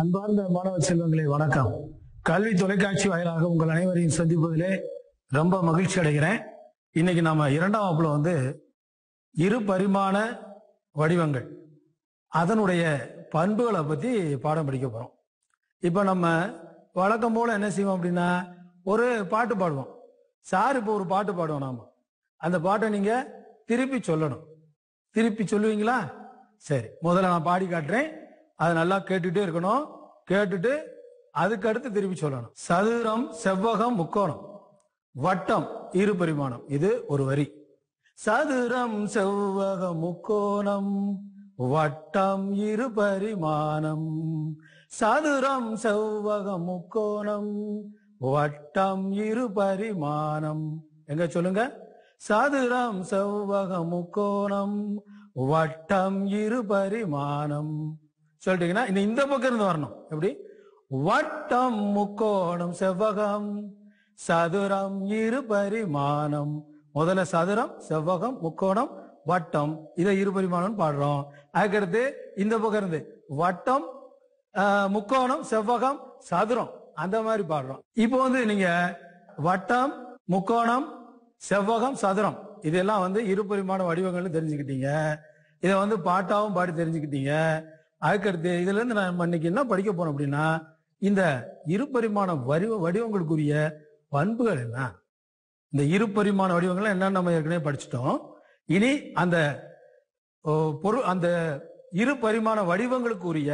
அன்பார்ந்த மாணவ செல்வங்களை வணக்கம் கல்வி தொலைக்காட்சி வாயிலாக உங்கள் அனைவரையும் சந்திப்பதிலே ரொம்ப மகிழ்ச்சி அடைகிறேன் இன்னைக்கு நாம இரண்டாம் வகுப்புல வந்து இரு பரிமாண வடிவங்கள் அதனுடைய பண்புகளை பத்தி பாடம் படிக்க போறோம் இப்போ நம்ம வழக்கம் போல என்ன செய்வோம் அப்படின்னா ஒரு பாட்டு பாடுவோம் சார் இப்போ ஒரு பாட்டு பாடுவோம் நாம அந்த பாட்டை நீங்க திருப்பி சொல்லணும் திருப்பி சொல்லுவீங்களா சரி முதல்ல நான் பாடி காட்டுறேன் அதை நல்லா கேட்டுட்டே இருக்கணும் கேட்டுட்டு அதுக்கு அடுத்து திருப்பி சொல்லணும் சதுரம் செவ்வகம் முக்கோணம் வட்டம் இரு பரிமாணம் இது ஒரு வரி சதுரம் செவ்வக முக்கோணம் வட்டம் இரு பரிமாணம் சதுரம் செவ்வக முக்கோணம் வட்டம் இரு பரிமாணம் எங்க சொல்லுங்க சதுரம் செவ்வக முக்கோணம் வட்டம் இரு பரிமாணம் சொல்லிட்டீங்கன்னா இந்த இந்த பக்கம் இருந்து வரணும் எப்படி வட்டம் முக்கோணம் செவ்வகம் சதுரம் இரு பரிமாணம் முதல்ல சதுரம் செவ்வகம் முக்கோணம் வட்டம் இதை இரு பரிமாணம் பாடுறோம் அதுக்கடுத்து இந்த பக்கம் இருந்து வட்டம் முக்கோணம் செவ்வகம் சதுரம் அந்த மாதிரி பாடுறோம் இப்போ வந்து நீங்க வட்டம் முக்கோணம் செவ்வகம் சதுரம் இதெல்லாம் வந்து இரு பரிமாண வடிவங்கள்னு தெரிஞ்சுக்கிட்டீங்க இதை வந்து பாட்டாவும் பாடி தெரிஞ்சுக்கிட்டீங்க அதுக்கடுத்து இதுல இருந்து நம்ம இன்னைக்கு என்ன படிக்க போறோம் அப்படின்னா இந்த இருபரிமாண வடிவ வடிவங்களுக்குரிய பண்புகள் என்ன இந்த இருபரிமாண வடிவங்கள் என்னன்னு நம்ம ஏற்கனவே படிச்சிட்டோம் இனி அந்த பொருள் அந்த இரு பரிமாண வடிவங்களுக்கு உரிய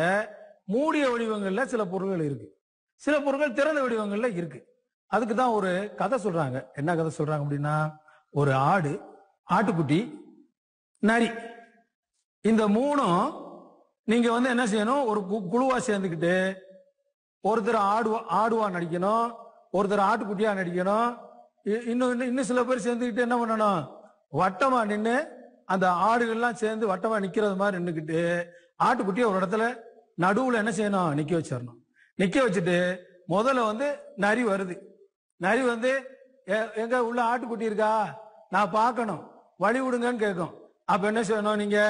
மூடிய வடிவங்கள்ல சில பொருள்கள் இருக்கு சில பொருட்கள் திறந்த வடிவங்கள்ல இருக்கு அதுக்கு தான் ஒரு கதை சொல்றாங்க என்ன கதை சொல்றாங்க அப்படின்னா ஒரு ஆடு ஆட்டுக்குட்டி நரி இந்த மூணும் நீங்க வந்து என்ன செய்யணும் ஒரு குழுவா சேர்ந்துக்கிட்டு ஒருத்தர் ஆடுவா ஆடுவா நடிக்கணும் ஒருத்தர் ஆட்டுக்குட்டியா நடிக்கணும் இன்னும் இன்னும் சில பேர் சேர்ந்துக்கிட்டு என்ன பண்ணணும் வட்டமா நின்று அந்த ஆடுகள்லாம் சேர்ந்து வட்டமா நிக்கிறது மாதிரி நின்றுக்கிட்டு ஆட்டுக்குட்டியை ஒரு இடத்துல நடுவுல என்ன செய்யணும் நிக்க வச்சிடணும் நிக்க வச்சுட்டு முதல்ல வந்து நரி வருது நரி வந்து எங்க உள்ள ஆட்டுக்குட்டி இருக்கா நான் பார்க்கணும் வழி விடுங்கன்னு கேட்கும் அப்ப என்ன செய்யணும் நீங்க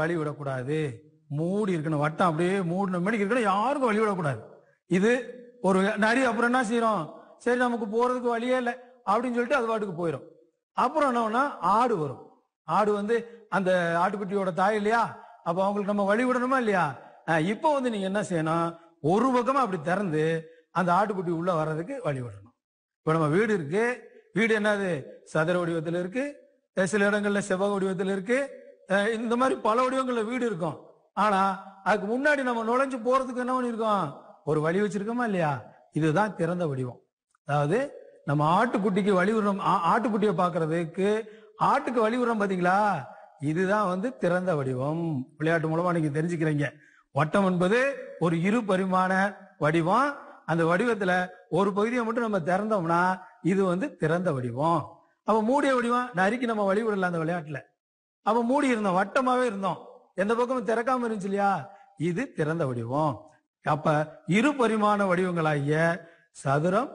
வழி விடக்கூடாது மூடி இருக்கணும் வட்டம் அப்படியே மூடணும் மணிக்கு இருக்கணும் யாருக்கும் வழிவிடக்கூடாது இது ஒரு நரி அப்புறம் என்ன செய்யறோம் சரி நமக்கு போறதுக்கு வழியே இல்லை அப்படின்னு சொல்லிட்டு அது வாட்டுக்கு போயிடும் அப்புறம் என்ன ஆடு வரும் ஆடு வந்து அந்த ஆட்டுக்குட்டியோட தாய் இல்லையா அப்ப அவங்களுக்கு நம்ம வழி விடணுமா இல்லையா இப்போ வந்து நீங்க என்ன செய்யணும் ஒரு பக்கமா அப்படி திறந்து அந்த ஆட்டுக்குட்டி உள்ள வர்றதுக்கு வழி விடணும் இப்ப நம்ம வீடு இருக்கு வீடு என்னது சதுர வடிவத்தில் இருக்கு சில இடங்கள்ல செவ்வக வடிவத்தில் இருக்கு இந்த மாதிரி பல வடிவங்கள்ல வீடு இருக்கும் ஆனா அதுக்கு முன்னாடி நம்ம நுழைஞ்சு போறதுக்கு என்ன பண்ணிருக்கோம் ஒரு வழி வச்சிருக்கோமா இல்லையா இதுதான் திறந்த வடிவம் அதாவது நம்ம ஆட்டுக்குட்டிக்கு வழி விடுறோம் ஆட்டுக்குட்டியை பாக்குறதுக்கு ஆட்டுக்கு வழி விடுறோம் பாத்தீங்களா இதுதான் வந்து திறந்த வடிவம் விளையாட்டு மூலமா நீங்க தெரிஞ்சுக்கிறீங்க வட்டம் என்பது ஒரு இரு பரிமாண வடிவம் அந்த வடிவத்துல ஒரு பகுதியை மட்டும் நம்ம திறந்தோம்னா இது வந்து திறந்த வடிவம் அப்ப மூடிய வடிவம் நறுக்கி நம்ம வழிவிடல அந்த விளையாட்டுல அப்ப மூடி இருந்தோம் வட்டமாவே இருந்தோம் எந்த பக்கமும் திறக்காம இருந்துச்சு இல்லையா இது திறந்த வடிவம் அப்ப இரு பரிமாண வடிவங்களாகிய சதுரம்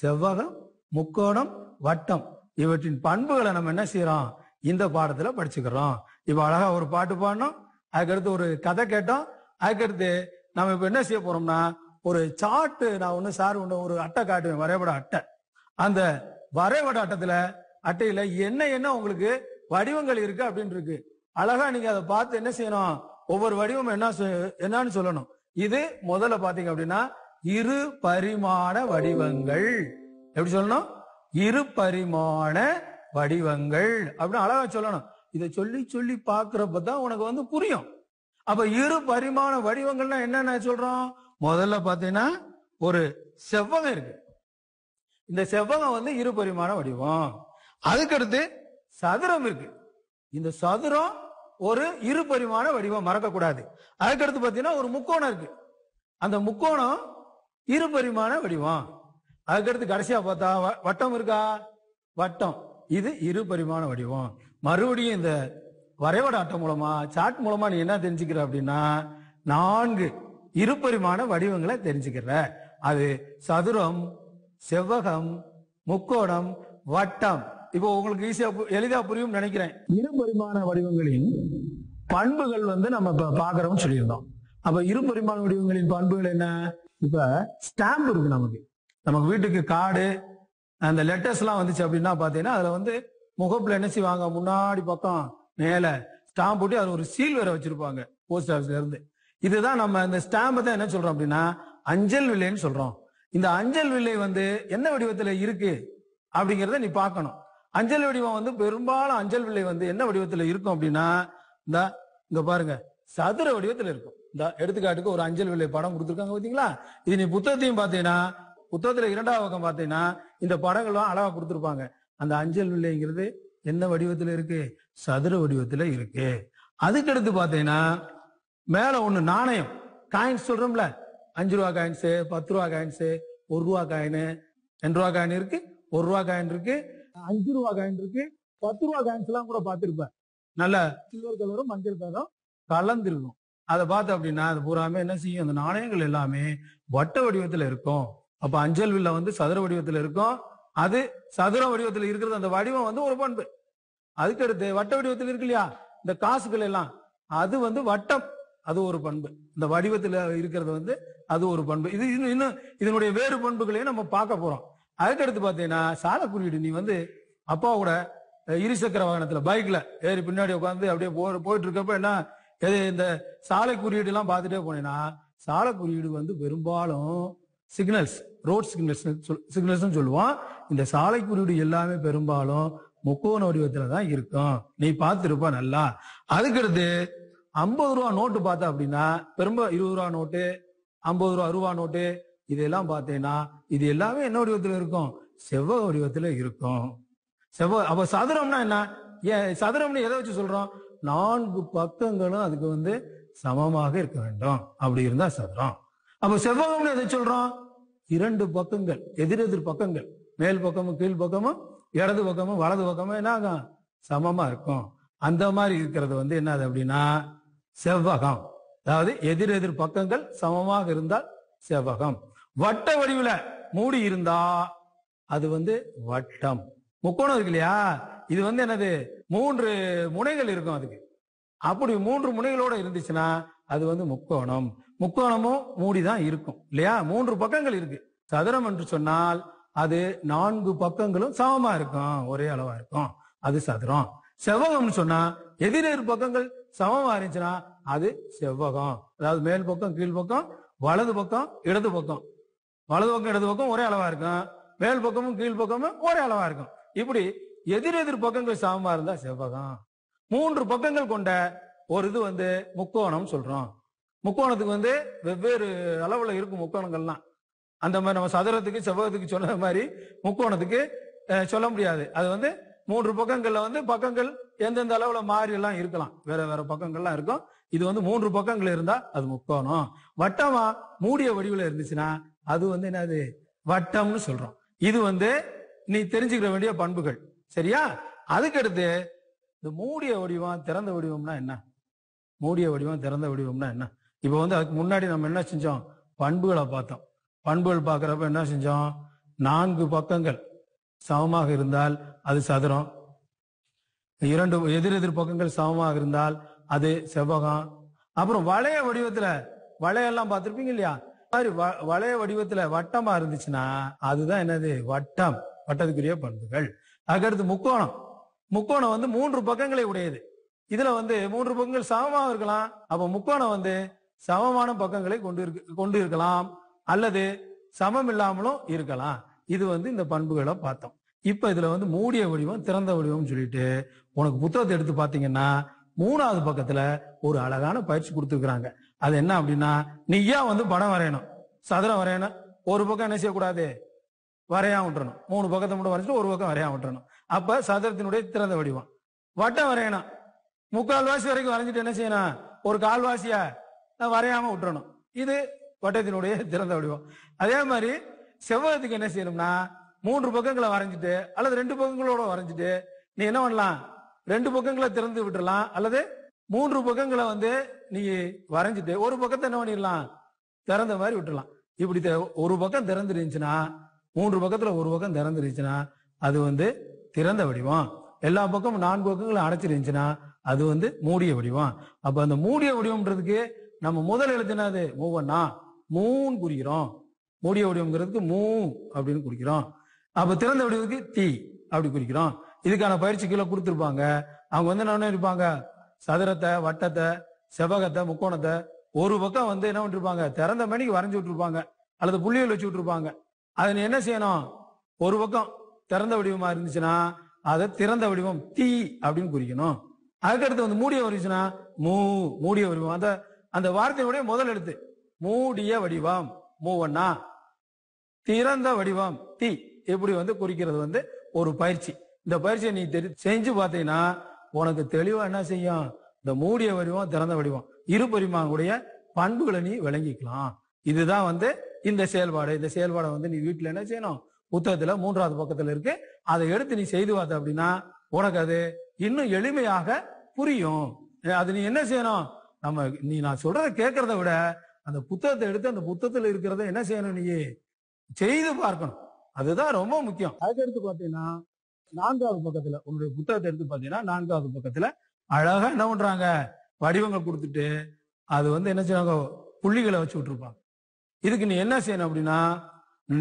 செவ்வகம் முக்கோணம் வட்டம் இவற்றின் பண்புகளை நம்ம என்ன செய்யறோம் இந்த பாடத்துல படிச்சுக்கிறோம் இப்ப அழகா ஒரு பாட்டு பாடணும் அதுக்கடுத்து ஒரு கதை கேட்டோம் அதுக்கடுத்து நம்ம இப்ப என்ன செய்ய போறோம்னா ஒரு சாட்டு நான் ஒண்ணு சார் ஒண்ணு ஒரு அட்டை காட்டுவேன் வரைபட அட்டை அந்த வரைபட அட்டத்துல அட்டையில என்ன என்ன உங்களுக்கு வடிவங்கள் இருக்கு அப்படின்னு இருக்கு அழகா நீங்க அதை பார்த்து என்ன செய்யணும் ஒவ்வொரு வடிவம் என்ன என்னன்னு சொல்லணும் இது முதல்ல பாத்தீங்க அப்படின்னா இரு பரிமாண வடிவங்கள் எப்படி சொல்லணும் இரு பரிமாண வடிவங்கள் அப்படின்னு அழகா சொல்லணும் இதை சொல்லி சொல்லி பாக்குறப்பதான் தான் உனக்கு வந்து புரியும் அப்ப இரு பரிமாண வடிவங்கள்னா என்னென்ன சொல்றோம் முதல்ல பாத்தீங்கன்னா ஒரு செவ்வகம் இருக்கு இந்த செவ்வகம் வந்து இரு பரிமாண வடிவம் அதுக்கடுத்து சதுரம் இருக்கு இந்த சதுரம் ஒரு இரு பரிமாண வடிவம் மறக்கக்கூடாது அதுக்கடுத்து பார்த்தீங்கன்னா ஒரு முக்கோணம் இருக்கு அந்த முக்கோணம் இரு பரிமாண வடிவம் அதுக்கடுத்து கடைசியா பார்த்தா வட்டம் இருக்கா வட்டம் இது இரு பரிமாண வடிவம் மறுபடியும் இந்த வரைபட அட்டம் மூலமா சாட் மூலமா நீ என்ன தெரிஞ்சுக்கிற அப்படின்னா நான்கு இரு பரிமாண வடிவங்களை தெரிஞ்சுக்கிற அது சதுரம் செவ்வகம் முக்கோணம் வட்டம் இப்போ உங்களுக்கு ஈஸியா எளிதா புரியும் நினைக்கிறேன் இரு பரிமாண வடிவங்களின் பண்புகள் வந்து நம்ம இப்ப பாக்குறோம்னு சொல்லியிருந்தோம் அப்ப இரு பரிமாண வடிவங்களின் பண்புகள் என்ன இப்ப ஸ்டாம்ப் இருக்கு நமக்கு நமக்கு வீட்டுக்கு கார்டு அந்த லெட்டர்ஸ் எல்லாம் வந்துச்சு அப்படின்னா பாத்தீங்கன்னா அதுல வந்து முகப்புல என்ன செய்வாங்க முன்னாடி பக்கம் மேல ஸ்டாம்ப் போட்டு அது ஒரு சீல் வேற வச்சிருப்பாங்க போஸ்ட் ஆஃபீஸ்ல இருந்து இதுதான் நம்ம இந்த ஸ்டாம்ப் தான் என்ன சொல்றோம் அப்படின்னா அஞ்சல் வில்லைன்னு சொல்றோம் இந்த அஞ்சல் வில்லை வந்து என்ன வடிவத்துல இருக்கு அப்படிங்கறத நீ பார்க்கணும் அஞ்சல் வடிவம் வந்து பெரும்பாலும் அஞ்சல் விலை வந்து என்ன வடிவத்தில் இருக்கும் அப்படின்னா இந்த இங்க பாருங்க சதுர வடிவத்தில் இருக்கும் இந்த எடுத்துக்காட்டுக்கு ஒரு அஞ்சல் விலை படம் கொடுத்துருக்காங்க பார்த்தீங்களா இது நீ புத்தகத்தையும் பார்த்தீங்கன்னா புத்தகத்துல இரண்டாவது பக்கம் பார்த்தீங்கன்னா இந்த படங்கள்லாம் அழகா கொடுத்துருப்பாங்க அந்த அஞ்சல் வில்லைங்கிறது என்ன வடிவத்தில் இருக்கு சதுர வடிவத்தில் இருக்கு அதுக்கடுத்து பாத்தீங்கன்னா மேலே ஒன்று நாணயம் காயின்ஸ் சொல்றோம்ல அஞ்சு ரூபா காயின்ஸு பத்து ரூபா காயின்ஸு ஒரு ரூபா காயின் ரெண்டு ரூபா காயின் இருக்கு ஒரு ரூபா காயின் இருக்கு அஞ்சு ரூபா காயின் இருக்கு பத்து ரூபா காயின்ஸ் எல்லாம் கூட பார்த்துருப்பேன் நல்ல சில்வர் கலரும் மஞ்சள் கலரும் கலந்துருக்கும் அதை பார்த்த அப்படின்னா அது பூராமே என்ன செய்யும் அந்த நாணயங்கள் எல்லாமே வட்ட வடிவத்துல இருக்கும் அப்ப அஞ்சல் வில்ல வந்து சதுர வடிவத்துல இருக்கும் அது சதுர வடிவத்துல இருக்கிறது அந்த வடிவம் வந்து ஒரு பண்பு அதுக்கு வட்ட வடிவத்தில் இருக்கு இல்லையா இந்த காசுகள் எல்லாம் அது வந்து வட்டம் அது ஒரு பண்பு இந்த வடிவத்துல இருக்கிறது வந்து அது ஒரு பண்பு இது இன்னும் இதனுடைய வேறு பண்புகளையும் நம்ம பார்க்க போறோம் அதுக்கடுத்து பார்த்தீங்கன்னா குறியீடு நீ வந்து அப்பா கூட இருசக்கர வாகனத்துல பைக்ல ஏறி பின்னாடி உட்காந்து அப்படியே போ போயிட்டு இருக்கப்ப என்ன எது இந்த சாலை குறியீடு எல்லாம் பார்த்துட்டே போனேன்னா சாலை குறியீடு வந்து பெரும்பாலும் சிக்னல்ஸ் ரோட் சிக்னல்ஸ் சிக்னல்ஸ் சொல்லுவோம் இந்த சாலை குறியீடு எல்லாமே பெரும்பாலும் முக்கோண வடிவத்துல தான் இருக்கும் நீ பார்த்துருப்ப நல்லா அதுக்கடுத்து ஐம்பது ரூபா நோட்டு பார்த்தா அப்படின்னா பெரும்ப இருபது ரூபா நோட்டு ஐம்பது ரூபா அறுபா நோட்டு இதெல்லாம் பார்த்தேன்னா இது எல்லாமே என்ன வடிவத்தில் இருக்கும் செவ்வக வடிவத்தில் இருக்கும் செவ்வ அப்ப சதுரம்னா என்ன ஏன் சதுரம்னு எதை வச்சு சொல்றோம் நான்கு பக்கங்களும் அதுக்கு வந்து சமமாக இருக்க வேண்டும் அப்படி இருந்தா சதுரம் அப்ப செவ்வகம்னு எதை சொல்றோம் இரண்டு பக்கங்கள் எதிரெதிர் பக்கங்கள் மேல் பக்கமும் கீழ் பக்கமும் இடது பக்கமும் வலது பக்கமும் என்ன சமமா இருக்கும் அந்த மாதிரி இருக்கிறது வந்து என்னது அப்படின்னா செவ்வகம் அதாவது எதிரெதிர் பக்கங்கள் சமமாக இருந்தால் செவ்வகம் வட்ட வடிவில் மூடி இருந்தா அது வந்து வட்டம் முக்கோணம் இருக்கு இல்லையா இது வந்து என்னது மூன்று முனைகள் இருக்கும் அதுக்கு அப்படி மூன்று முனைகளோட இருந்துச்சுன்னா அது வந்து முக்கோணம் முக்கோணமும் மூடிதான் இருக்கும் இல்லையா மூன்று பக்கங்கள் இருக்கு சதுரம் என்று சொன்னால் அது நான்கு பக்கங்களும் சமமா இருக்கும் ஒரே அளவா இருக்கும் அது சதுரம் செவ்வகம்னு சொன்னா எதிரெதிர் பக்கங்கள் சமமா இருந்துச்சுன்னா அது செவ்வகம் அதாவது மேல் பக்கம் கீழ் பக்கம் வலது பக்கம் இடது பக்கம் வலது பக்கம் இடது பக்கம் ஒரே அளவா இருக்கும் மேல் பக்கமும் கீழ் பக்கமும் ஒரே அளவா இருக்கும் இப்படி எதிர் எதிர் பக்கங்கள் சமமா இருந்தா செவ்வகம் மூன்று பக்கங்கள் கொண்ட ஒரு இது வந்து முக்கோணம் சொல்றோம் முக்கோணத்துக்கு வந்து வெவ்வேறு அளவுல இருக்கும் முக்கோணங்கள்லாம் அந்த மாதிரி நம்ம சதுரத்துக்கு செவ்வகத்துக்கு சொன்ன மாதிரி முக்கோணத்துக்கு சொல்ல முடியாது அது வந்து மூன்று பக்கங்கள்ல வந்து பக்கங்கள் எந்தெந்த அளவுல மாறி எல்லாம் இருக்கலாம் வேற வேற பக்கங்கள்லாம் இருக்கும் இது வந்து மூன்று பக்கங்கள் இருந்தா அது முக்கோணம் வட்டமா மூடிய வடிவில் இருந்துச்சுன்னா அது வந்து என்னது வட்டம்னு சொல்றோம் இது வந்து நீ தெரிஞ்சுக்கிற வேண்டிய பண்புகள் சரியா அதுக்கடுத்து இந்த மூடிய வடிவம் திறந்த வடிவம்னா என்ன மூடிய வடிவம் திறந்த வடிவம்னா என்ன இப்போ வந்து அதுக்கு முன்னாடி நம்ம என்ன செஞ்சோம் பண்புகளை பார்த்தோம் பண்புகள் பார்க்குறப்ப என்ன செஞ்சோம் நான்கு பக்கங்கள் சமமாக இருந்தால் அது சதுரம் இரண்டு எதிர் எதிர் பக்கங்கள் சமமாக இருந்தால் அது செவ்வகம் அப்புறம் வளைய வடிவத்துல வளையெல்லாம் பார்த்துருப்பீங்க இல்லையா மாதிரி வளைய வடிவத்துல வட்டமா இருந்துச்சுன்னா அதுதான் என்னது வட்டம் வட்டத்துக்குரிய பண்புகள் அதுக்கடுத்து முக்கோணம் முக்கோணம் வந்து மூன்று பக்கங்களை உடையது இதுல வந்து மூன்று பக்கங்கள் சமமாக இருக்கலாம் அப்ப முக்கோணம் வந்து சமமான பக்கங்களை கொண்டு இருக்கு கொண்டு இருக்கலாம் அல்லது சமம் இல்லாமலும் இருக்கலாம் இது வந்து இந்த பண்புகளை பார்த்தோம் இப்ப இதுல வந்து மூடிய வடிவம் திறந்த வடிவம் சொல்லிட்டு உனக்கு புத்தகத்தை எடுத்து பாத்தீங்கன்னா மூணாவது பக்கத்துல ஒரு அழகான பயிற்சி கொடுத்துருக்குறாங்க அது என்ன அப்படின்னா நீ ஏன் வந்து படம் வரையணும் சதுரம் வரையணும் ஒரு பக்கம் என்ன செய்யக்கூடாது வரையா விட்டுறணும் மூணு பக்கத்தை மட்டும் வரைஞ்சிட்டு ஒரு பக்கம் வரையா விட்டுறணும் அப்ப சதுரத்தினுடைய திறந்த வடிவம் வட்டம் வரையணும் முக்கால்வாசி வரைக்கும் வரைஞ்சிட்டு என்ன செய்யணும் ஒரு கால்வாசிய வரையாம விட்டுறணும் இது வட்டத்தினுடைய திறந்த வடிவம் அதே மாதிரி செவ்வகத்துக்கு என்ன செய்யணும்னா மூன்று பக்கங்களை வரைஞ்சிட்டு அல்லது ரெண்டு பக்கங்களோட வரைஞ்சிட்டு நீ என்ன பண்ணலாம் ரெண்டு பக்கங்களை திறந்து விட்டுடலாம் அல்லது மூன்று பக்கங்களை வந்து நீ வரைஞ்சிட்டு ஒரு பக்கத்தை என்ன பண்ணிடலாம் திறந்த மாதிரி விட்டுடலாம் இப்படி ஒரு பக்கம் திறந்துருந்துச்சுன்னா மூன்று பக்கத்துல ஒரு பக்கம் திறந்துருந்துச்சுன்னா அது வந்து திறந்த வடிவம் எல்லா பக்கமும் நான்கு பக்கங்களும் அடைச்சிருந்துச்சுன்னா அது வந்து மூடிய வடிவம் அப்ப அந்த மூடிய வடிவம்ன்றதுக்கு நம்ம முதல் எழுத்துனாது மூவன்னா மூன்னு குறிக்கிறோம் மூடிய வடிவம்ங்கிறதுக்கு மூ அப்படின்னு குறிக்கிறோம் அப்ப திறந்த வடிவத்துக்கு தீ அப்படி குறிக்கிறோம் இதுக்கான பயிற்சி கொடுத்துருப்பாங்க அவங்க வந்து என்ன இருப்பாங்க சதுரத்தை வட்டத்தை செவ்வகத்தை முக்கோணத்தை ஒரு பக்கம் வந்து என்ன பண்ணிருப்பாங்க திறந்த மணிக்கு வரைஞ்சி விட்டுருப்பாங்க அல்லது புள்ளிகள் வச்சு விட்டுருப்பாங்க அதை என்ன செய்யணும் ஒரு பக்கம் திறந்த வடிவமா இருந்துச்சுன்னா அதை திறந்த வடிவம் தீ அப்படின்னு குறிக்கணும் அதுக்கடுத்து வந்து மூடிய வடிவம்னா மூ மூடிய வடிவம் அந்த அந்த வார்த்தையுடைய முதல் எழுத்து மூடிய வடிவம் மூவண்ணா திறந்த வடிவம் தீ இப்படி வந்து குறிக்கிறது வந்து ஒரு பயிற்சி இந்த பயிற்சியை நீ செஞ்சு பார்த்தீங்கன்னா உனக்கு தெளிவா என்ன செய்யும் இந்த மூடிய வடிவம் திறந்த வடிவம் இரு பரிமாணங்களுடைய பண்புகளை நீ விளங்கிக்கலாம் இதுதான் வந்து இந்த செயல்பாடு இந்த செயல்பாடை வந்து நீ வீட்டுல என்ன செய்யணும் புத்தகத்துல மூன்றாவது பக்கத்துல இருக்கு அதை எடுத்து நீ செய்து பார்த்த அப்படின்னா உனக்கு அது இன்னும் எளிமையாக புரியும் அது நீ என்ன செய்யணும் நம்ம நீ நான் சொல்றத கேட்கறத விட அந்த புத்தகத்தை எடுத்து அந்த புத்தகத்துல இருக்கிறத என்ன செய்யணும் நீ செய்து பார்க்கணும் அதுதான் ரொம்ப முக்கியம் அதுக்கு எடுத்து பார்த்தீங்கன்னா நான்காவது பக்கத்துல உன்னுடைய புத்தகத்தை எடுத்து பாத்தீங்கன்னா நான்காவது பக்கத்துல அழகா என்ன பண்றாங்க வடிவங்கள் கொடுத்துட்டு அது வந்து என்ன செய்வாங்க புள்ளிகளை வச்சு விட்டுருப்பாங்க இதுக்கு நீ என்ன செய்யணும் அப்படின்னா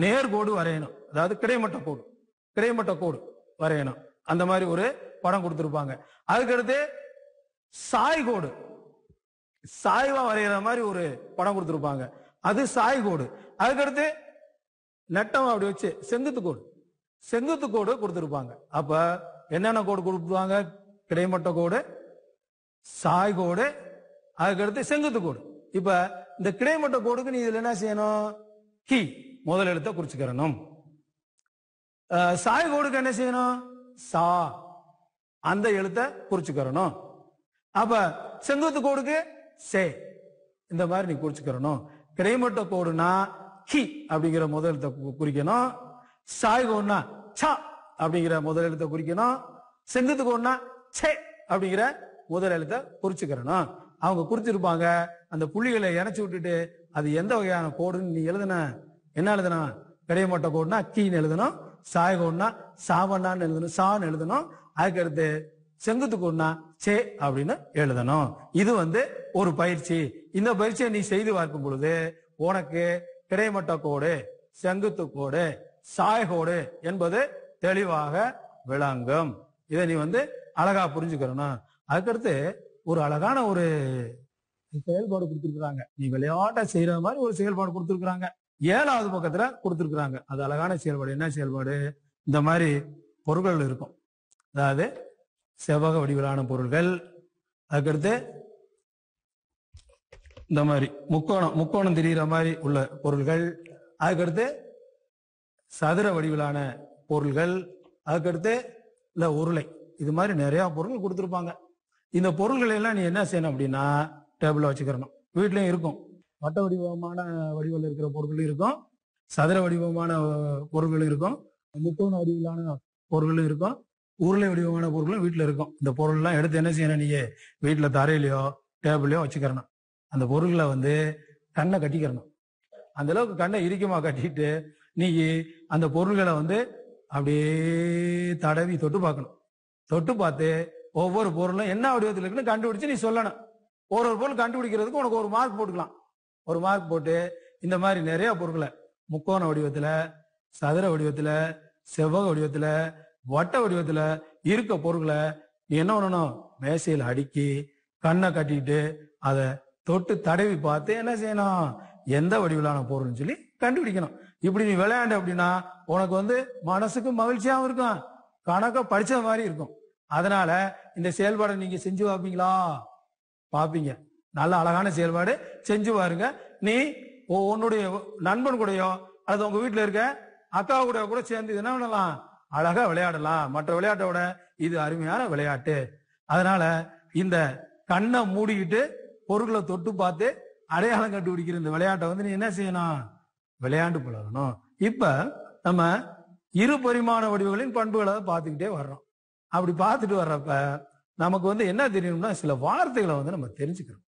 நேர்கோடு வரையணும் அதாவது கிடைமட்ட கோடு கிடைமட்ட கோடு வரையணும் அந்த மாதிரி ஒரு படம் கொடுத்துருப்பாங்க அதுக்கடுத்து சாய் கோடு சாய்வா வரைகிற மாதிரி ஒரு படம் கொடுத்துருப்பாங்க அது சாய் கோடு அதுக்கடுத்து நெட்டம் அப்படி வச்சு செங்குத்து கோடு செங்குத்து கோடு கொடுத்துருப்பாங்க அப்ப என்னென்ன கோடு கொடுப்பாங்க கிடைமட்ட கோடு சாய் கோடு அதுக்கடுத்து செங்குத்து கோடு இப்ப இந்த கிடைமட்ட கோடுக்கு நீ இதுல என்ன செய்யணும் கி முதல் எழுத்த குறிச்சுக்கிறனும் சாய் கோடுக்கு என்ன செய்யணும் சா அந்த எழுத்த குறிச்சுக்கிறணும் அப்ப செங்குத்து கோடுக்கு சே இந்த மாதிரி நீ குறிச்சுக்கிறனும் கிடைமட்ட கோடுனா கி அப்படிங்கிற முதல் குறிக்கணும் சாய்கோன்னா ச அப்படிங்கிற முதல் எழுத்தை குறிக்கணும் ஒண்ணா சே அப்படிங்கிற முதல் எழுத்தை குறிச்சுக்கிறணும் அவங்க குறிச்சிருப்பாங்க அந்த புள்ளிகளை இணைச்சி விட்டுட்டு அது எந்த வகையான கோடுன்னு நீ எழுதுன என்ன எழுதுனா கிடைமட்ட கோடுனா கீன்னு எழுதணும் சாய் சாவண்ணான்னு எழுதணும் சான்னு எழுதணும் அதுக்கடுத்து செங்குத்துக்கு கோடுனா சே அப்படின்னு எழுதணும் இது வந்து ஒரு பயிற்சி இந்த பயிற்சியை நீ செய்து பார்க்கும் பொழுது உனக்கு கிடைமட்ட கோடு செங்குத்து கோடு சாய்கோடு என்பது தெளிவாக விளங்கும் இதை நீ வந்து அழகா புரிஞ்சுக்கணும் அதுக்கடுத்து ஒரு அழகான ஒரு செயல்பாடு கொடுத்துருக்குறாங்க நீ விளையாட்ட செய்யற மாதிரி ஒரு செயல்பாடு கொடுத்துருக்குறாங்க ஏழாவது பக்கத்துல கொடுத்துருக்குறாங்க அது அழகான செயல்பாடு என்ன செயல்பாடு இந்த மாதிரி பொருட்கள் இருக்கும் அதாவது செவ்வக வடிவிலான பொருள்கள் அதுக்கடுத்து இந்த மாதிரி முக்கோணம் முக்கோணம் தெரிகிற மாதிரி உள்ள பொருள்கள் அதுக்கடுத்து சதுர வடிவிலான பொருள்கள் அதுக்கடுத்து இல்லை உருளை இது மாதிரி நிறையா பொருள் கொடுத்துருப்பாங்க இந்த பொருள்களை எல்லாம் நீ என்ன செய்யணும் அப்படின்னா டேபிளில் வச்சுக்கிறணும் வீட்லேயும் இருக்கும் வட்ட வடிவமான வடிவில் இருக்கிற பொருள்களும் இருக்கும் சதுர வடிவமான பொருட்களும் இருக்கும் முக்கோண வடிவிலான பொருட்களும் இருக்கும் உருளை வடிவமான பொருட்களும் வீட்டில் இருக்கும் இந்த பொருள்லாம் எடுத்து என்ன செய்யணும் நீயே வீட்டில் தரையிலையோ டேபிளையோ வச்சுக்கிறணும் அந்த பொருள்களை வந்து கண்ணை கட்டிக்கிறணும் அந்த அளவுக்கு கண்ணை இறுக்கமாக கட்டிட்டு நீ அந்த பொருள்களை வந்து அப்படியே தடவி தொட்டு பார்க்கணும் தொட்டு பார்த்து ஒவ்வொரு பொருளும் என்ன வடிவத்தில் இருக்குன்னு கண்டுபிடிச்சு நீ சொல்லணும் ஒரு ஒரு பொருள் கண்டுபிடிக்கிறதுக்கு உனக்கு ஒரு மார்க் போட்டுக்கலாம் ஒரு மார்க் போட்டு இந்த மாதிரி நிறைய பொருட்களை முக்கோண வடிவத்துல சதுர வடிவத்துல செவ்வக வடிவத்துல வட்ட வடிவத்துல இருக்க பொருட்களை நீ என்ன பண்ணணும் மேசையில் அடுக்கி கண்ணை கட்டிட்டு அதை தொட்டு தடவி பார்த்து என்ன செய்யணும் எந்த வடிவிலான பொருள்னு சொல்லி கண்டுபிடிக்கணும் இப்படி நீ விளையாண்ட அப்படின்னா உனக்கு வந்து மனசுக்கு மகிழ்ச்சியாகவும் இருக்கும் கணக்க படிச்ச மாதிரி இருக்கும் அதனால இந்த செயல்பாடை நீங்க செஞ்சு பார்ப்பீங்களா பார்ப்பீங்க நல்ல அழகான செயல்பாடு செஞ்சு பாருங்க நீ உன்னுடைய நண்பன் கூடயோ அல்லது உங்க வீட்டுல இருக்க அக்கா கூட கூட சேர்ந்து என்ன பண்ணலாம் அழகா விளையாடலாம் மற்ற விளையாட்டோட இது அருமையான விளையாட்டு அதனால இந்த கண்ணை மூடிக்கிட்டு பொருட்களை தொட்டு பார்த்து அடையாளம் கண்டுபிடிக்கிற இந்த விளையாட்டை வந்து நீ என்ன செய்யணும் விளையாண்டு பழகணும் இப்ப நம்ம இரு பரிமாண வடிவங்களின் பண்புகளை பார்த்துக்கிட்டே வர்றோம் அப்படி பார்த்துட்டு வர்றப்ப நமக்கு வந்து என்ன தெரியணும்னா சில வார்த்தைகளை வந்து நம்ம தெரிஞ்சுக்கிறோம்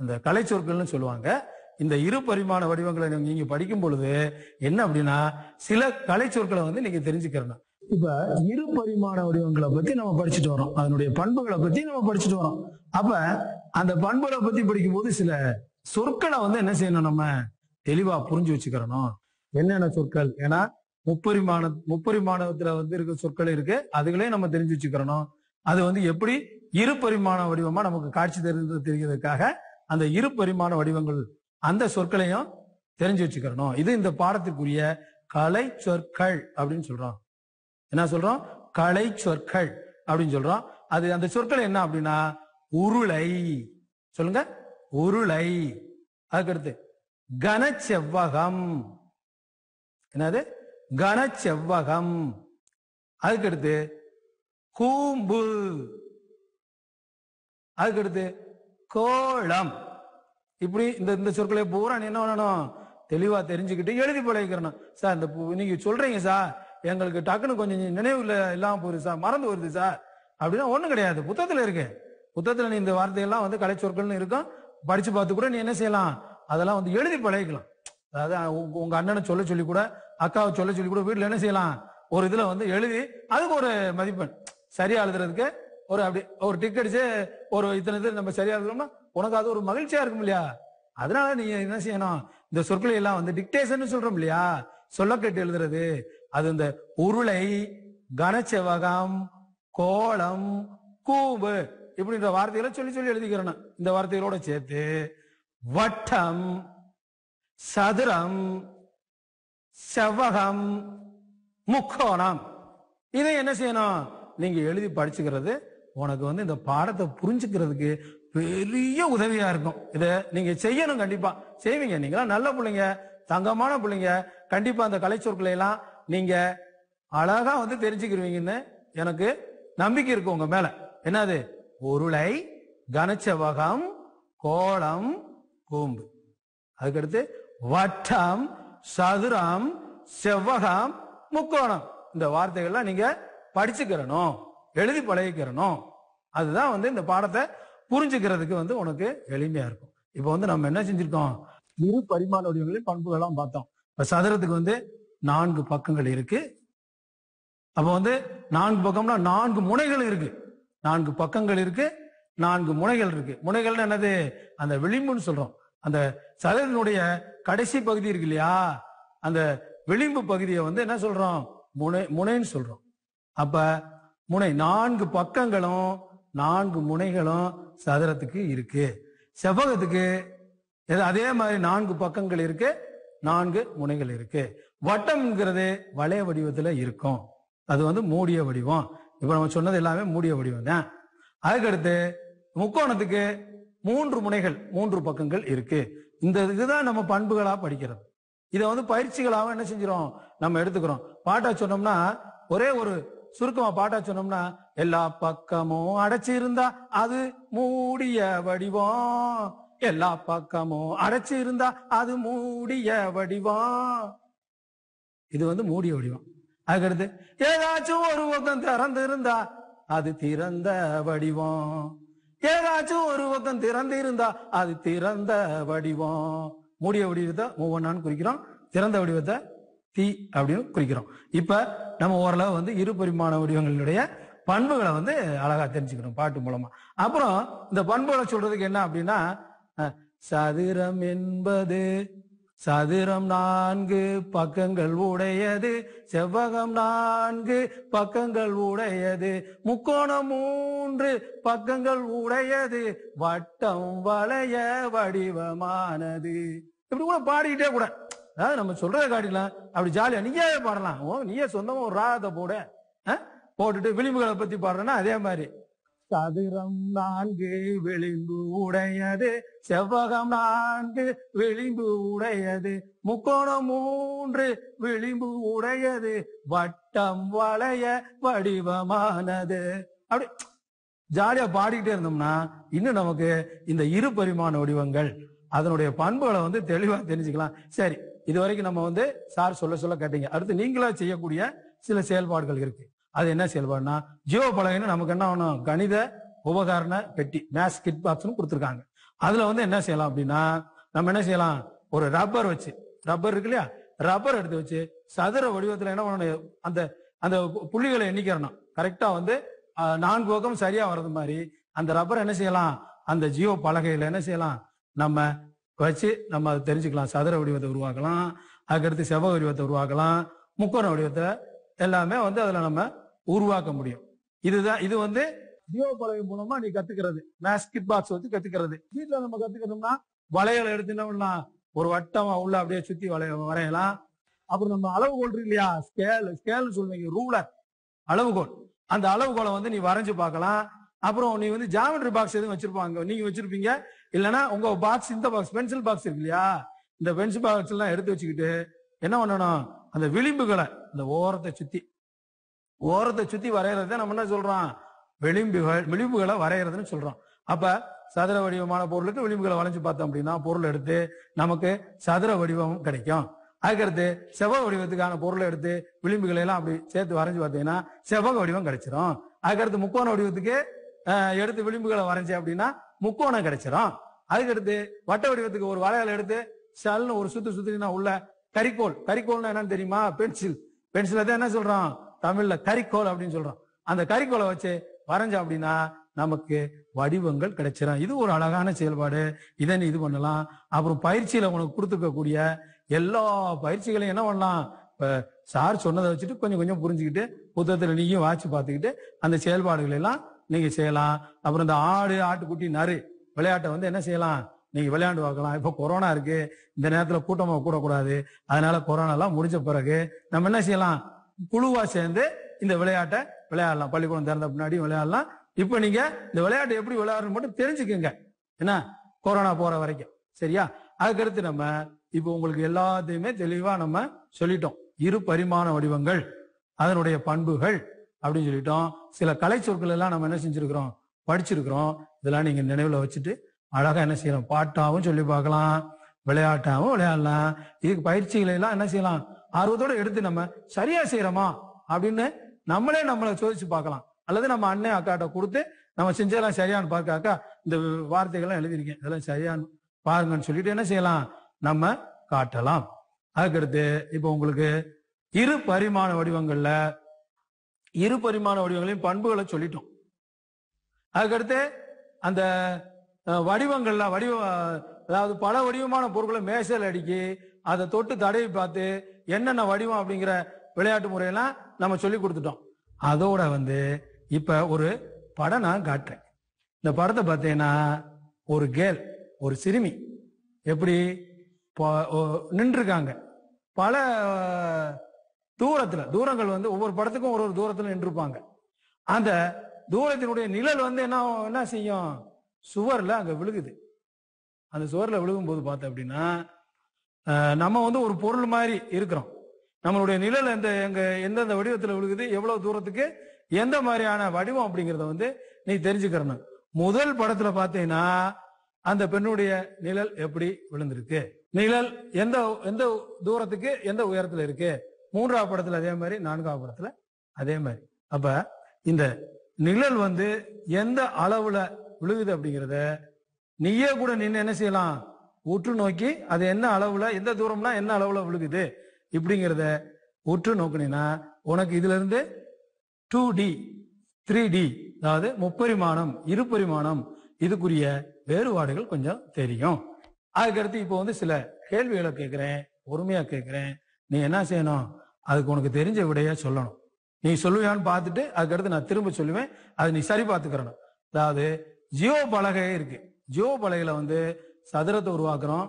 அந்த கலை சொற்கள்னு சொல்லுவாங்க இந்த இரு பரிமாண வடிவங்களை நீங்க படிக்கும் பொழுது என்ன அப்படின்னா சில கலை சொற்களை வந்து நீங்க தெரிஞ்சுக்கிறணும் இப்ப இரு பரிமாண வடிவங்களை பத்தி நம்ம படிச்சுட்டு வரோம் அதனுடைய பண்புகளை பத்தி நம்ம படிச்சுட்டு வரோம் அப்ப அந்த பண்புகளை பத்தி படிக்கும் போது சில சொற்களை வந்து என்ன செய்யணும் நம்ம தெளிவா புரிஞ்சு வச்சுக்கிறணும் என்னென்ன சொற்கள் ஏன்னா முப்பரிமாண முப்பரிமாணத்துல வந்து இருக்க சொற்கள் இருக்கு அதுகளையும் நம்ம தெரிஞ்சு வச்சுக்கிறனும் அது வந்து எப்படி இரு பரிமாண வடிவமா நமக்கு காட்சி தெரிந்து தெரிகிறதுக்காக அந்த இரு பரிமாண வடிவங்கள் அந்த சொற்களையும் தெரிஞ்சு வச்சுக்கிறணும் இது இந்த பாடத்துக்குரிய கலை சொற்கள் அப்படின்னு சொல்றோம் என்ன சொல்றோம் கலை சொற்கள் அப்படின்னு சொல்றோம் அது அந்த சொற்கள் என்ன அப்படின்னா உருளை சொல்லுங்க உருளை அதுக்கடுத்து கன செவ்வகம் என்னது கன செவ்வகம் அதுக்கடுத்து கூம்பு அதுக்கடுத்து கோளம் இப்படி இந்த இந்த சொற்களை பூரா என்ன பண்ணணும் தெளிவா தெரிஞ்சுக்கிட்டு எழுதி பழகிக்கிறணும் சார் இந்த நீங்க சொல்றீங்க சார் எங்களுக்கு டக்குன்னு கொஞ்சம் நினைவுல இல்லாம போகுது சார் மறந்து வருது சார் அப்படின்னா ஒண்ணும் கிடையாது புத்தகத்துல இருக்கு புத்தகத்துல நீ இந்த வார்த்தையெல்லாம் வந்து கலை சொற்கள்னு இருக்கும் படிச்சு பார்த்து கூட நீ என்ன செய்யலாம் அதெல்லாம் வந்து எழுதி பழகிக்கலாம் அதாவது உங்க அண்ணனை சொல்ல சொல்லி கூட அக்காவை சொல்ல சொல்லி கூட வீட்டுல என்ன செய்யலாம் ஒரு இதுல வந்து எழுதி அதுக்கு ஒரு மதிப்பெண் சரியா எழுதுறதுக்கு ஒரு அப்படி ஒரு டிக் அடிச்சு ஒரு இத்தனை இது நம்ம சரியா எழுதுறோம்னா உனக்கு அது ஒரு மகிழ்ச்சியா இருக்கும் இல்லையா அதனால நீங்க என்ன செய்யணும் இந்த சொற்களை எல்லாம் வந்து டிக்டேஷன் சொல்றோம் இல்லையா சொல்ல கேட்டு எழுதுறது அது இந்த உருளை கனச்செவகம் கோலம் கூம்பு இப்படின்ற வார்த்தைகளை சொல்லி சொல்லி எழுதிக்கிறேன் இந்த வார்த்தைகளோட சேர்த்து வட்டம் சதுரம் செவ்வகம் முக்கோணம் இதை என்ன செய்யணும் நீங்க எழுதி படிச்சுக்கிறது உனக்கு வந்து இந்த பாடத்தை புரிஞ்சுக்கிறதுக்கு பெரிய உதவியா இருக்கும் இதை நீங்க செய்யணும் கண்டிப்பா செய்வீங்க நீங்களா நல்ல பிள்ளைங்க தங்கமான பிள்ளைங்க கண்டிப்பா அந்த கலை சொற்களை எல்லாம் நீங்க அழகா வந்து தெரிஞ்சுக்கிருவீங்கன்னு எனக்கு நம்பிக்கை இருக்கு உங்க மேல என்னது உருளை கனச்சவகம் கோலம் கோம்பு அதுக்கடுத்து வட்டம் சதுரம் செவ்வகம் முக்கோணம் இந்த வார்த்தைகள்லாம் நீங்க படிச்சுக்கிறனும் எழுதி பழகிக்கிறனும் அதுதான் வந்து இந்த பாடத்தை புரிஞ்சுக்கிறதுக்கு வந்து உனக்கு எளிமையா இருக்கும் இப்போ வந்து நம்ம என்ன செஞ்சிருக்கோம் இரு பரிமாண வடிவங்களின் பண்புகள்லாம் பார்த்தோம் இப்ப சதுரத்துக்கு வந்து நான்கு பக்கங்கள் இருக்கு அப்ப வந்து நான்கு பக்கம்னா நான்கு முனைகள் இருக்கு நான்கு பக்கங்கள் இருக்கு நான்கு முனைகள் இருக்கு முனைகள்னு என்னது அந்த விளிம்புன்னு சொல்றோம் அந்த சலரினுடைய கடைசி பகுதி இருக்கு இல்லையா அந்த விளிம்பு பகுதியை வந்து என்ன சொல்றோம் முனை முனைன்னு சொல்றோம் அப்ப முனை நான்கு பக்கங்களும் நான்கு முனைகளும் சதுரத்துக்கு இருக்கு செவ்வகத்துக்கு அதே மாதிரி நான்கு பக்கங்கள் இருக்கு நான்கு முனைகள் இருக்கு வட்டம்ங்கிறது வளைய வடிவத்துல இருக்கும் அது வந்து மூடிய வடிவம் இப்ப நம்ம சொன்னது எல்லாமே மூடிய வடிவம் தான் அதுக்கடுத்து முக்கோணத்துக்கு மூன்று முனைகள் மூன்று பக்கங்கள் இருக்கு இந்த இதுதான் நம்ம பண்புகளா படிக்கிறது இதை வந்து பயிற்சிகளாக என்ன செஞ்சிடும் நம்ம எடுத்துக்கிறோம் பாட்டா சொன்னோம்னா ஒரே ஒரு சுருக்கமா பாட்டா சொன்னோம்னா எல்லா பக்கமும் இருந்தா அது மூடிய வடிவம் எல்லா பக்கமும் இருந்தா அது மூடிய வடிவம் இது வந்து மூடிய வடிவம் அதுக்கடுத்து ஏதாச்சும் ஒரு பக்கம் திறந்து இருந்தா அது திறந்த வடிவம் ஏதாச்சும் ஒரு பக்கம் திறந்து இருந்தா அது திறந்த வடிவம் மூடிய வடிவத்தை ஒவ்வொன்னான்னு குறிக்கிறோம் திறந்த வடிவத்தை தீ அப்படின்னு குறிக்கிறோம் இப்ப நம்ம ஓரளவு வந்து இரு பரிமாண வடிவங்களுடைய பண்புகளை வந்து அழகா தெரிஞ்சுக்கணும் பாட்டு மூலமா அப்புறம் இந்த பண்புகளை சொல்றதுக்கு என்ன அப்படின்னா சதுரம் என்பது சதுரம் நான்கு பக்கங்கள் உடையது செவ்வகம் நான்கு பக்கங்கள் உடையது முக்கோணம் மூன்று பக்கங்கள் உடையது வட்டம் வளைய வடிவமானது இப்படி கூட பாடிக்கிட்டே கூட அதாவது நம்ம சொல்றத காட்டிடலாம் அப்படி ஜாலியா நீயே பாடலாம் ஓ நீயே சொந்தமா ஒரு ராகத்தை போட போட்டுட்டு விளிம்புகளை பத்தி பாடுறேன்னா அதே மாதிரி சதுரம் நான்கு விளிம்பு உடையது செவ்வகம் நான்கு விளிம்பு உடையது முக்கோணம் மூன்று விளிம்பு உடையது வட்டம் வளைய வடிவமானது அப்படி ஜாலியா பாடிக்கிட்டே இருந்தோம்னா இன்னும் நமக்கு இந்த இரு பரிமாண வடிவங்கள் அதனுடைய பண்புகளை வந்து தெளிவா தெரிஞ்சுக்கலாம் சரி இது வரைக்கும் நம்ம வந்து சார் சொல்ல சொல்ல கேட்டீங்க அடுத்து நீங்களா செய்யக்கூடிய சில செயல்பாடுகள் இருக்கு அது என்ன செயல்பாடுனா ஜியோ பலகைன்னு நமக்கு என்ன ஆகணும் கணித உபகரண பெட்டி மேக்ஸ் கிட் பாக்ஸ்னு கொடுத்துருக்காங்க அதுல வந்து என்ன செய்யலாம் அப்படின்னா நம்ம என்ன செய்யலாம் ஒரு ரப்பர் வச்சு ரப்பர் இருக்கு இல்லையா ரப்பர் எடுத்து வச்சு சதுர வடிவத்துல என்ன பண்ணணும் அந்த அந்த புள்ளிகளை எண்ணிக்கிறணும் கரெக்டா வந்து நான்கு பக்கம் சரியா வர்றது மாதிரி அந்த ரப்பர் என்ன செய்யலாம் அந்த ஜியோ பலகையில என்ன செய்யலாம் நம்ம வச்சு நம்ம அதை தெரிஞ்சுக்கலாம் சதுர வடிவத்தை உருவாக்கலாம் அதுக்கடுத்து செவ்வ வடிவத்தை உருவாக்கலாம் முக்கோண வடிவத்தை எல்லாமே வந்து அதில் நம்ம உருவாக்க முடியும் இதுதான் இது வந்து டியோ பலகை மூலமா நீ கத்துக்கிறது மேஸ்கிட் பாக்ஸ் வச்சு கத்துக்கிறது வீட்டுல நம்ம கத்துக்கிறோம்னா வளையலை எடுத்துட்டோம்னா ஒரு வட்டம் உள்ள அப்படியே சுத்தி வளைய வரையலாம் அப்புறம் நம்ம அளவுகோல் இல்லையா ஸ்கேல் ஸ்கேல்னு சொல்லுவீங்க ரூலர் அளவுகோல் அந்த அளவுகோலை வந்து நீ வரைஞ்சு பார்க்கலாம் அப்புறம் நீ வந்து ஜாமெட்ரி பாக்ஸ் எதுவும் வச்சிருப்பாங்க நீங்க வச்சிருப்பீங்க இல்லைன்னா உங்க பாக்ஸ் இந்த பாக்ஸ் பென்சில் பாக்ஸ் இருக்கு இல்லையா இந்த பென்சில் பாக்ஸ் எல்லாம் எடுத்து வச்சுக்கிட்டு என்ன பண்ணணும் அந்த விளிம்புகளை இந்த ஓரத்தை சுத்தி ஓரத்தை சுத்தி வரைகிறத நம்ம என்ன சொல்றோம் விளிம்புகள் விளிம்புகளை வரைகிறதுன்னு சொல்றோம் அப்ப சதுர வடிவமான பொருளுக்கு விளிம்புகளை வளைஞ்சு பார்த்தோம் அப்படின்னா பொருள் எடுத்து நமக்கு சதுர வடிவம் கிடைக்கும் அதுக்கடுத்து செவ்வக வடிவத்துக்கான பொருளை எடுத்து விளிம்புகளை எல்லாம் அப்படி சேர்த்து வரைஞ்சு பார்த்தீங்கன்னா செவ்வக வடிவம் கிடைச்சிரும் அதுக்கடுத்து முக்கோண வடிவத்துக்கு எடுத்து விளிம்புகளை வரைஞ்சி அப்படின்னா முக்கோணம் கிடைச்சிரும் அதுக்கடுத்து வட்ட வடிவத்துக்கு ஒரு வளையல் எடுத்து சல்னு ஒரு சுத்து சுத்தினா உள்ள கறிக்கோள் கரிக்கோல்னா என்னன்னு தெரியுமா பென்சில் பென்சில் தான் என்ன சொல்றான் தமிழ்ல கறிக்கோள் அப்படின்னு சொல்றோம் அந்த கறிக்கோலை வச்சு வரைஞ்சோம் அப்படின்னா நமக்கு வடிவங்கள் கிடைச்சிடும் இது ஒரு அழகான செயல்பாடு இதை நீ இது பண்ணலாம் அப்புறம் பயிற்சியில உனக்கு கொடுத்துக்கக்கூடிய எல்லா பயிற்சிகளையும் என்ன பண்ணலாம் இப்போ சார் சொன்னதை வச்சுட்டு கொஞ்சம் கொஞ்சம் புரிஞ்சுக்கிட்டு புத்தகத்தில் நீயும் வாட்சி பார்த்துக்கிட்டு அந்த செயல்பாடுகள் எல்லாம் நீங்கள் செய்யலாம் அப்புறம் இந்த ஆடு ஆட்டுக்குட்டி நறு விளையாட்டை வந்து என்ன செய்யலாம் நீங்கள் விளையாண்டு பார்க்கலாம் இப்போ கொரோனா இருக்குது இந்த நேரத்தில் கூட்டமாக கூடக்கூடாது அதனால கொரோனாலாம் முடிஞ்ச பிறகு நம்ம என்ன செய்யலாம் குழுவா சேர்ந்து இந்த விளையாட்டை விளையாடலாம் பள்ளிக்கூடம் திறந்த பின்னாடி விளையாடலாம் இப்ப நீங்க இந்த விளையாட்டு எப்படி விளையாடணும் மட்டும் தெரிஞ்சுக்கோங்க என்ன கொரோனா போற வரைக்கும் சரியா அதுக்கடுத்து நம்ம இப்போ உங்களுக்கு எல்லாத்தையுமே தெளிவா நம்ம சொல்லிட்டோம் இரு பரிமாண வடிவங்கள் அதனுடைய பண்புகள் அப்படின்னு சொல்லிட்டோம் சில கலை சொற்கள் எல்லாம் நம்ம என்ன செஞ்சிருக்கிறோம் படிச்சிருக்கிறோம் இதெல்லாம் நீங்க நினைவுல வச்சுட்டு அழகா என்ன செய்யலாம் பாட்டாவும் சொல்லி பார்க்கலாம் விளையாட்டாவும் விளையாடலாம் இதுக்கு பயிற்சிகளை எல்லாம் என்ன செய்யலாம் ஆர்வத்தோட எடுத்து நம்ம சரியா செய்யறோமா அப்படின்னு நம்மளே நம்மளை சோதிச்சு பார்க்கலாம் அல்லது நம்ம அண்ணன் அக்காட்ட கொடுத்து நம்ம செஞ்சதெல்லாம் சரியான்னு பார்க்காக்கா இந்த வார்த்தைகள்லாம் எழுதியிருக்கேன் இதெல்லாம் சரியான்னு பாருங்கன்னு சொல்லிட்டு என்ன செய்யலாம் நம்ம காட்டலாம் அதுக்கடுத்து இப்போ உங்களுக்கு இரு பரிமாண வடிவங்கள்ல இரு பரிமாண வடிவங்களையும் பண்புகளை சொல்லிட்டோம் அதுக்கடுத்து அந்த வடிவங்கள்ல வடிவ அதாவது பல வடிவமான பொருட்களை மேசல் அடிக்கி அதை தொட்டு தடவி பார்த்து என்னென்ன வடிவம் அப்படிங்கிற விளையாட்டு முறையெல்லாம் நம்ம சொல்லி கொடுத்துட்டோம் அதோட வந்து இப்ப ஒரு படம் நான் காட்டுறேன் இந்த படத்தை பார்த்தீங்கன்னா ஒரு கேர்ள் ஒரு சிறுமி எப்படி நின்றுருக்காங்க பல தூரத்துல தூரங்கள் வந்து ஒவ்வொரு படத்துக்கும் ஒரு ஒரு தூரத்துல நின்றுருப்பாங்க அந்த தூரத்தினுடைய நிழல் வந்து என்ன என்ன செய்யும் சுவர்ல அங்க விழுகுது அந்த சுவர்ல விழுகும் போது பார்த்தோம் அப்படின்னா நம்ம வந்து ஒரு பொருள் மாதிரி இருக்கிறோம் நம்மளுடைய நிழல் எந்த எங்க எந்தெந்த வடிவத்தில் விழுகுது எவ்வளவு தூரத்துக்கு எந்த மாதிரியான வடிவம் அப்படிங்கிறத வந்து நீ தெரிஞ்சுக்கிறணும் முதல் படத்துல பாத்தீங்கன்னா அந்த பெண்ணுடைய நிழல் எப்படி விழுந்திருக்கு நிழல் எந்த எந்த தூரத்துக்கு எந்த உயரத்துல இருக்கு மூன்றாவது படத்துல அதே மாதிரி நான்காவது படத்துல அதே மாதிரி அப்ப இந்த நிழல் வந்து எந்த அளவுல விழுகுது அப்படிங்கிறத நீயே கூட நின்று என்ன செய்யலாம் உற்று நோக்கி அது என்ன அளவுல எந்த தூரம்னா என்ன அளவுல விழுகுது இப்படிங்கிறத உற்று நோக்கினா உனக்கு இதுல இருந்து டூ டி த்ரீ டி அதாவது முப்பரிமாணம் இருபரிமாணம் இதுக்குரிய வேறுபாடுகள் கொஞ்சம் தெரியும் அதுக்கடுத்து இப்போ வந்து சில கேள்விகளை கேட்குறேன் பொறுமையா கேட்குறேன் நீ என்ன செய்யணும் அதுக்கு உனக்கு தெரிஞ்ச விடையா சொல்லணும் நீ சொல்லுவியான்னு பார்த்துட்டு அதுக்கடுத்து நான் திரும்ப சொல்லுவேன் அதை நீ சரி பார்த்துக்கிறணும் அதாவது ஜியோ பலகை இருக்கு ஜியோ பலகையில வந்து சதுரத்தை உருவாக்குறோம்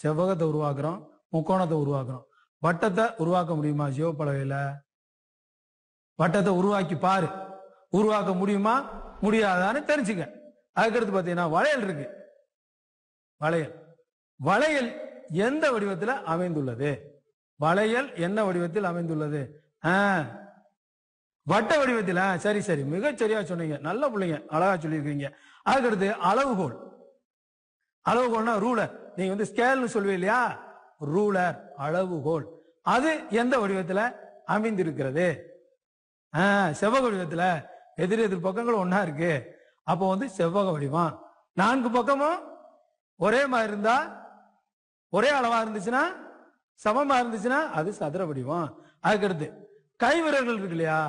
செவ்வகத்தை உருவாக்குறோம் முக்கோணத்தை உருவாக்குறோம் வட்டத்தை உருவாக்க முடியுமா சிவப்பலகையில வட்டத்தை உருவாக்கி பாரு உருவாக்க முடியுமா முடியாதான்னு தெரிஞ்சுங்க அதுக்கடுத்து பார்த்தீங்கன்னா வளையல் இருக்கு வளையல் வளையல் எந்த வடிவத்தில் அமைந்துள்ளது வளையல் என்ன வடிவத்தில் அமைந்துள்ளது வட்ட வடிவத்தில் சரி சரி மிகச் சரியா சொன்னீங்க நல்ல பிள்ளைங்க அழகா சொல்லியிருக்கீங்க அதுக்கடுத்து அளவுகோல் அளவுகோல்னா ரூலர் நீங்க வந்து ஸ்கேல்னு சொல்லுவீங்க இல்லையா ரூலர் அளவுகோல் அது எந்த வடிவத்துல அமைந்திருக்கிறது செவ்வக வடிவத்துல எதிர் எதிர் பக்கங்கள் ஒன்னா இருக்கு அப்போ வந்து செவ்வக வடிவம் நான்கு பக்கமும் ஒரே மாதிரி இருந்தா ஒரே அளவா இருந்துச்சுன்னா சமமா இருந்துச்சுன்னா அது சதுர வடிவம் அதுக்கடுத்து கைவிரல்கள் இருக்கு இல்லையா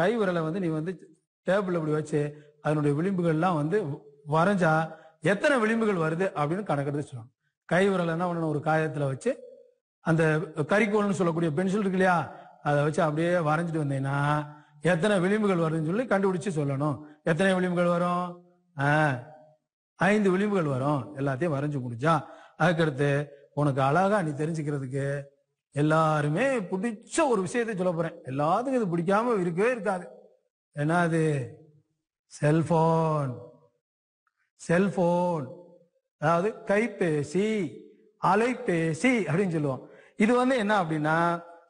கைவிரலை வந்து நீ வந்து டேபிள் இப்படி வச்சு அதனுடைய விளிம்புகள்லாம் வந்து வரைஞ்சா எத்தனை விளிம்புகள் வருது அப்படின்னு கணக்கெடுத்து சொல்லணும் கை விரலைன்னா ஒன்று ஒரு காயத்தில் வச்சு அந்த கறிக்கோள்னு சொல்லக்கூடிய பென்சில் இருக்கு இல்லையா அதை வச்சு அப்படியே வரைஞ்சிட்டு வந்தீங்கன்னா எத்தனை விளிம்புகள் வருதுன்னு சொல்லி கண்டுபிடிச்சு சொல்லணும் எத்தனை விளிம்புகள் வரும் ஐந்து விளிம்புகள் வரும் எல்லாத்தையும் வரைஞ்சு முடிச்சா அதுக்கடுத்து உனக்கு அழகா நீ தெரிஞ்சுக்கிறதுக்கு எல்லாருமே பிடிச்ச ஒரு விஷயத்த சொல்ல போறேன் எல்லாத்துக்கும் இது பிடிக்காம இருக்கவே இருக்காது என்னது அது செல்போன் செல்போன் அதாவது கைபேசி அலைபேசி அப்படின்னு சொல்லுவோம் இது வந்து என்ன அப்படின்னா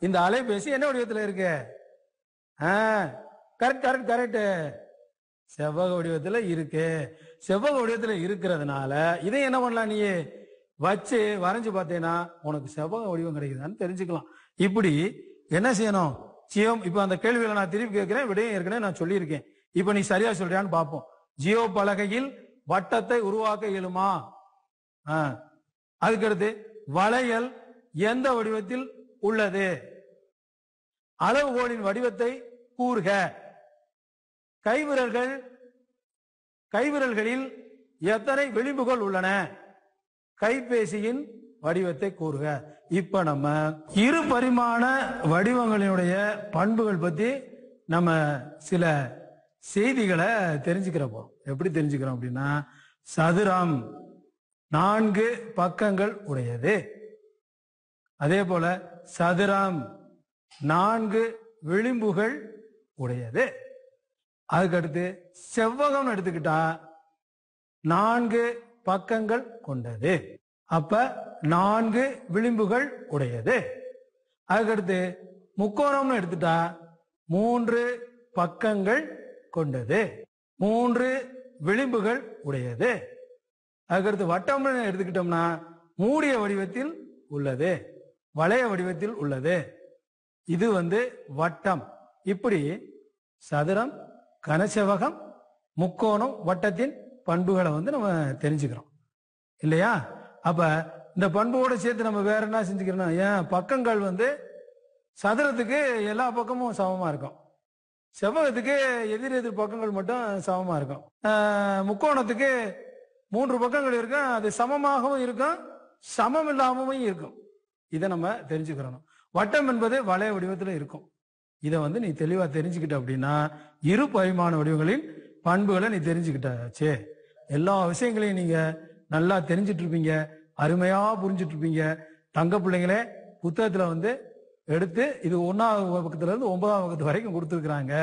இந்த அலைபேசி என்ன வடிவத்தில் இருக்கு கரெக்ட் கரெக்ட் கரெக்ட் செவ்வக வடிவத்தில் இருக்கு செவ்வக வடிவத்தில் இருக்கிறதுனால இதை என்ன பண்ணலாம் நீ வச்சு வரைஞ்சு பார்த்தேன்னா உனக்கு செவ்வக வடிவம் கிடைக்குதான்னு தெரிஞ்சுக்கலாம் இப்படி என்ன செய்யணும் ஜியோ இப்போ அந்த கேள்வியில நான் திருப்பி கேட்கிறேன் விடயம் ஏற்கனவே நான் சொல்லியிருக்கேன் இப்போ நீ சரியா சொல்றியான்னு பார்ப்போம் ஜியோ பலகையில் வட்டத்தை உருவாக்க இயலுமா அதுக்கடுத்து வளையல் எந்த வடிவத்தில் உள்ளது அளவுகோலின் வடிவத்தை கூறுக கைவிரல்கள் கைவிரல்களில் எத்தனை விளிம்புகள் உள்ளன கைபேசியின் வடிவத்தை கூறுக இப்ப நம்ம இரு பரிமாண வடிவங்களினுடைய பண்புகள் பத்தி நம்ம சில செய்திகளை தெரிஞ்சுக்கிற போறோம் எப்படி தெரிஞ்சுக்கிறோம் அப்படின்னா சதுரம் நான்கு பக்கங்கள் உடையது அதே போல சதுரம் நான்கு விளிம்புகள் உடையது அதுக்கடுத்து செவ்வகம் எடுத்துக்கிட்டா நான்கு பக்கங்கள் கொண்டது அப்ப நான்கு விளிம்புகள் உடையது அதுக்கடுத்து முக்கோணம்னு எடுத்துட்டா மூன்று பக்கங்கள் கொண்டது மூன்று விளிம்புகள் உடையது அதுக்கடுத்து வட்டம் எடுத்துக்கிட்டோம்னா மூடிய வடிவத்தில் உள்ளது வளைய வடிவத்தில் உள்ளது இது வந்து வட்டம் இப்படி சதுரம் கனசெவகம் முக்கோணம் வட்டத்தின் பண்புகளை வந்து நம்ம தெரிஞ்சுக்கிறோம் இல்லையா அப்ப இந்த பண்போட சேர்த்து நம்ம வேற என்ன செஞ்சுக்கிறோம் ஏன் பக்கங்கள் வந்து சதுரத்துக்கு எல்லா பக்கமும் சமமா இருக்கும் செவ்வகத்துக்கு எதிர் எதிர் பக்கங்கள் மட்டும் சமமா இருக்கும் முக்கோணத்துக்கு மூன்று பக்கங்கள் இருக்கும் அது சமமாகவும் இருக்கும் சமம் இல்லாமவும் இருக்கும் இதை நம்ம தெரிஞ்சுக்கிறோம் வட்டம் என்பது வளைய வடிவத்தில் இருக்கும் இதை வந்து நீ தெளிவா தெரிஞ்சுக்கிட்ட அப்படின்னா இரு பரிமாண வடிவங்களின் பண்புகளை நீ தெரிஞ்சுக்கிட்டாச்சு எல்லா விஷயங்களையும் நீங்க நல்லா தெரிஞ்சிட்டு இருப்பீங்க அருமையா புரிஞ்சிட்டு இருப்பீங்க தங்க பிள்ளைங்களே புத்தகத்துல வந்து எடுத்து இது ஒன்னாவது வகுப்புல இருந்து ஒன்பதாம் வகுப்பு வரைக்கும் கொடுத்துருக்குறாங்க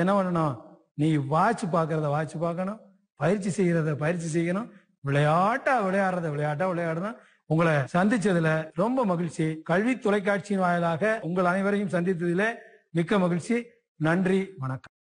என்ன பண்ணணும் நீ வாட்ச் பார்க்கறத வாட்ச் பார்க்கணும் பயிற்சி செய்கிறத பயிற்சி செய்யணும் விளையாட்டா விளையாடுறத விளையாட்டா விளையாடணும் உங்களை சந்திச்சதுல ரொம்ப மகிழ்ச்சி கல்வி தொலைக்காட்சியின் வாயிலாக உங்கள் அனைவரையும் சந்தித்ததில் மிக்க மகிழ்ச்சி நன்றி வணக்கம்